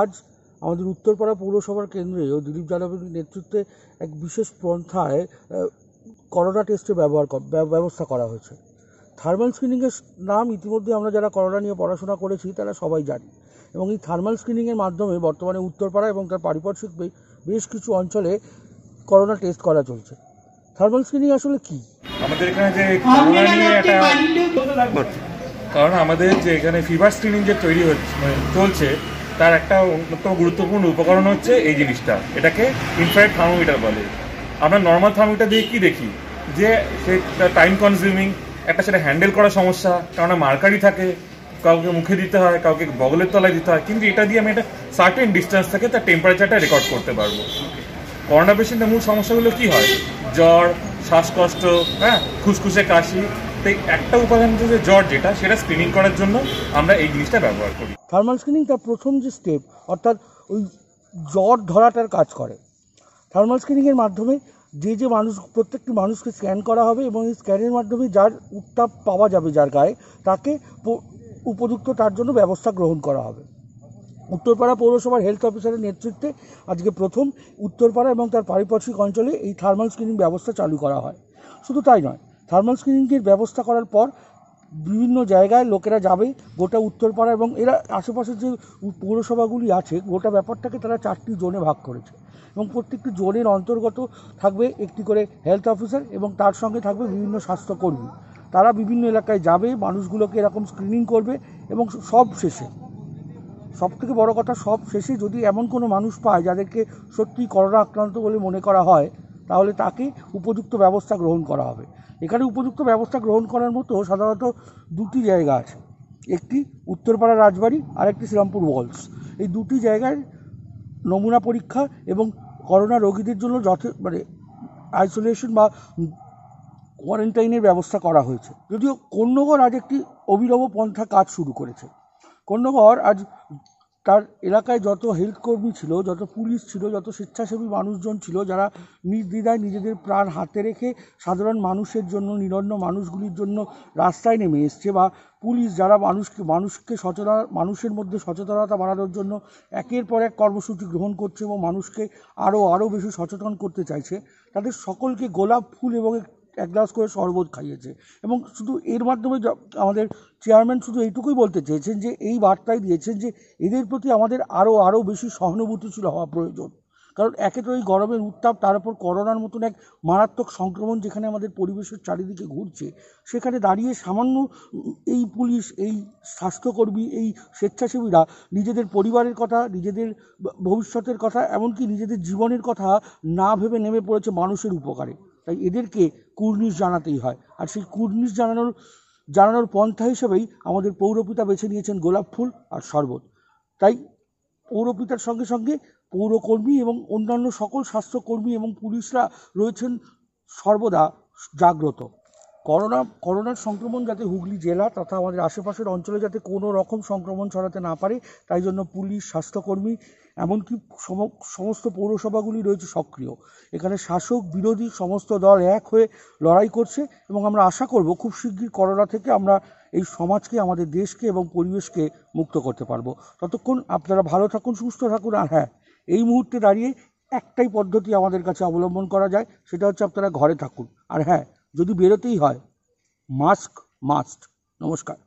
আজ আমাদের উত্তরপাড়া পৌরসভার কেন্দ্রে ও দিলীপ যাদবের নেতৃত্বে এক বিশেষ পন্থায় করোনা টেস্টে ব্যবহার ব্যবস্থা করা হয়েছে থার্মাল স্ক্রিনিংয়ের নাম ইতিমধ্যে আমরা যারা করোনা নিয়ে পড়াশোনা করেছি তারা সবাই জানি এবং এই থার্মাল স্ক্রিনিংয়ের মাধ্যমে বর্তমানে উত্তরপাড়া এবং তার পারিপার্শ্বিক বেশ কিছু অঞ্চলে করোনা টেস্ট করা চলছে থার্মাল স্ক্রিনিং আসলে কি আমাদের এখানে যে করোনা নিয়ে একটা কারণ আমাদের যে এখানে ফিভার স্ক্রিনিং যে তৈরি হচ্ছে চলছে তার একটা অন্যতম গুরুত্বপূর্ণ উপকরণ হচ্ছে এই জিনিসটা এটাকে ইনফ্রারেড থার্মোমিটার বলে আমরা নর্মাল থার্মোমিটার দিয়ে কি দেখি যে সে টাইম কনজিউমিং একটা সেটা হ্যান্ডেল করা সমস্যা কারণ মার্কারি থাকে কাউকে মুখে দিতে হয় কাউকে বগলের তলায় দিতে হয় কিন্তু এটা দিয়ে আমি একটা সার্টেন ডিস্টেন্স থেকে তার টেম্পারেচারটা রেকর্ড করতে পারবো করোনা পেশেন্টের মূল সমস্যাগুলো কি হয় জ্বর শ্বাসকষ্ট হ্যাঁ খুসখুসে কাশি প্রত্যেক একটা উপাদানতে যে জ্বর যেটা সেটা স্ক্রিনিং করার জন্য আমরা এই জিনিসটা ব্যবহার করি থার্মাল স্ক্রিনিং তার প্রথম যে স্টেপ অর্থাৎ ওই জ্বর ধরাটার কাজ করে থার্মাল স্ক্রিনিংয়ের মাধ্যমে যে যে মানুষ প্রত্যেকটি মানুষকে স্ক্যান করা হবে এবং এই স্ক্যানের মাধ্যমে যার উত্তাপ পাওয়া যাবে যার গায়ে তাকে উপযুক্ত তার জন্য ব্যবস্থা গ্রহণ করা হবে উত্তরপাড়া পৌরসভার হেলথ অফিসারের নেতৃত্বে আজকে প্রথম উত্তরপাড়া এবং তার পারিপার্শ্বিক অঞ্চলে এই থার্মাল স্ক্রিনিং ব্যবস্থা চালু করা হয় শুধু তাই নয় থার্মাল স্ক্রিনিংয়ের ব্যবস্থা করার পর বিভিন্ন জায়গায় লোকেরা যাবে গোটা উত্তরপাড়া এবং এরা আশেপাশের যে পৌরসভাগুলি আছে গোটা ব্যাপারটাকে তারা চারটি জোনে ভাগ করেছে এবং প্রত্যেকটি জোনের অন্তর্গত থাকবে একটি করে হেলথ অফিসার এবং তার সঙ্গে থাকবে বিভিন্ন স্বাস্থ্যকর্মী তারা বিভিন্ন এলাকায় যাবে মানুষগুলোকে এরকম স্ক্রিনিং করবে এবং সব শেষে সব থেকে বড় কথা সব শেষে যদি এমন কোনো মানুষ পায় যাদেরকে সত্যি করোনা আক্রান্ত বলে মনে করা হয় তাহলে তাকে উপযুক্ত ব্যবস্থা গ্রহণ করা হবে এখানে উপযুক্ত ব্যবস্থা গ্রহণ করার মতো সাধারণত দুটি জায়গা আছে একটি উত্তরপাড়া রাজবাড়ি আর একটি শ্রীরামপুর ওয়ালস এই দুটি জায়গায় নমুনা পরীক্ষা এবং করোনা রোগীদের জন্য যথে মানে আইসোলেশন বা কোয়ারেন্টাইনের ব্যবস্থা করা হয়েছে যদিও কন্যগড় আজ একটি অবিরব পন্থা কাজ শুরু করেছে কন্যগড় আজ তার এলাকায় যত হেলথ কর্মী ছিল যত পুলিশ ছিল যত স্বেচ্ছাসেবী মানুষজন ছিল যারা নির্দ্বিধায় নিজেদের প্রাণ হাতে রেখে সাধারণ মানুষের জন্য নিরন্ন মানুষগুলির জন্য রাস্তায় নেমে এসছে বা পুলিশ যারা মানুষকে মানুষকে সচেতন মানুষের মধ্যে সচেতনতা বাড়ানোর জন্য একের পর এক কর্মসূচি গ্রহণ করছে এবং মানুষকে আরও আরও বেশি সচেতন করতে চাইছে তাদের সকলকে গোলাপ ফুল এবং এক গ্লাস করে শরবত খাইয়েছে এবং শুধু এর মাধ্যমে আমাদের চেয়ারম্যান শুধু এইটুকুই বলতে চেয়েছেন যে এই বার্তায় দিয়েছেন যে এদের প্রতি আমাদের আরও আরও বেশি সহানুভূতিশীল হওয়া প্রয়োজন কারণ একে তো এই গরমের উত্তাপ তার উপর করোনার মতন এক মারাত্মক সংক্রমণ যেখানে আমাদের পরিবেশের চারিদিকে ঘুরছে সেখানে দাঁড়িয়ে সামান্য এই পুলিশ এই স্বাস্থ্যকর্মী এই স্বেচ্ছাসেবীরা নিজেদের পরিবারের কথা নিজেদের ভবিষ্যতের কথা এমনকি নিজেদের জীবনের কথা না ভেবে নেমে পড়েছে মানুষের উপকারে তাই এদেরকে কুর্নিস জানাতেই হয় আর সেই কুর্নিশ জানানোর জানানোর পন্থা হিসেবেই আমাদের পৌরপিতা বেছে নিয়েছেন গোলাপ ফুল আর শরবত তাই পৌরপিতার সঙ্গে সঙ্গে পৌরকর্মী এবং অন্যান্য সকল স্বাস্থ্যকর্মী এবং পুলিশরা রয়েছেন সর্বদা জাগ্রত করোনা করোনার সংক্রমণ যাতে হুগলি জেলা তথা আমাদের আশেপাশের অঞ্চলে যাতে কোনো রকম সংক্রমণ ছড়াতে না পারে তাই জন্য পুলিশ স্বাস্থ্যকর্মী এমনকি সমস্ত পৌরসভাগুলি রয়েছে সক্রিয় এখানে শাসক বিরোধী সমস্ত দল এক হয়ে লড়াই করছে এবং আমরা আশা করব খুব শিগগির করোনা থেকে আমরা এই সমাজকে আমাদের দেশকে এবং পরিবেশকে মুক্ত করতে পারবো ততক্ষণ আপনারা ভালো থাকুন সুস্থ থাকুন আর হ্যাঁ এই মুহূর্তে দাঁড়িয়ে একটাই পদ্ধতি আমাদের কাছে অবলম্বন করা যায় সেটা হচ্ছে আপনারা ঘরে থাকুন আর হ্যাঁ जो बड़ोते ही मास्क मास्ट नमस्कार